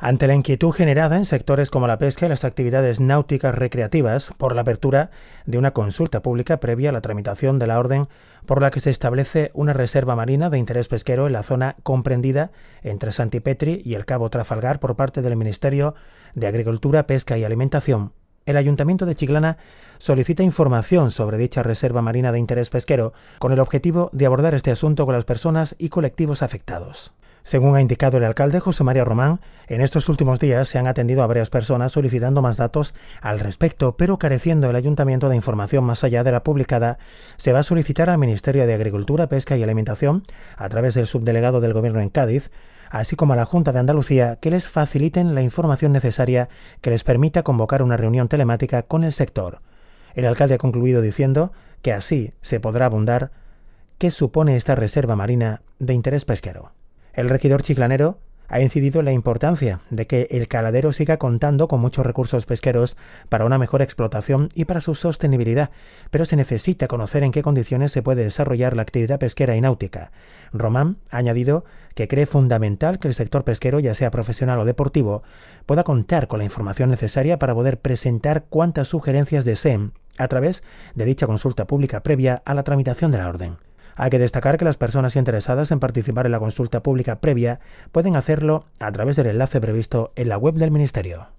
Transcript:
Ante la inquietud generada en sectores como la pesca y las actividades náuticas recreativas por la apertura de una consulta pública previa a la tramitación de la orden por la que se establece una reserva marina de interés pesquero en la zona comprendida entre Santipetri y el Cabo Trafalgar por parte del Ministerio de Agricultura, Pesca y Alimentación, el Ayuntamiento de Chiclana solicita información sobre dicha reserva marina de interés pesquero con el objetivo de abordar este asunto con las personas y colectivos afectados. Según ha indicado el alcalde José María Román, en estos últimos días se han atendido a varias personas solicitando más datos al respecto, pero careciendo el ayuntamiento de información más allá de la publicada, se va a solicitar al Ministerio de Agricultura, Pesca y Alimentación, a través del subdelegado del Gobierno en Cádiz, así como a la Junta de Andalucía, que les faciliten la información necesaria que les permita convocar una reunión telemática con el sector. El alcalde ha concluido diciendo que así se podrá abundar qué supone esta reserva marina de interés pesquero. El regidor chiclanero ha incidido en la importancia de que el caladero siga contando con muchos recursos pesqueros para una mejor explotación y para su sostenibilidad, pero se necesita conocer en qué condiciones se puede desarrollar la actividad pesquera y náutica. Román ha añadido que cree fundamental que el sector pesquero, ya sea profesional o deportivo, pueda contar con la información necesaria para poder presentar cuantas sugerencias deseen a través de dicha consulta pública previa a la tramitación de la orden. Hay que destacar que las personas interesadas en participar en la consulta pública previa pueden hacerlo a través del enlace previsto en la web del Ministerio.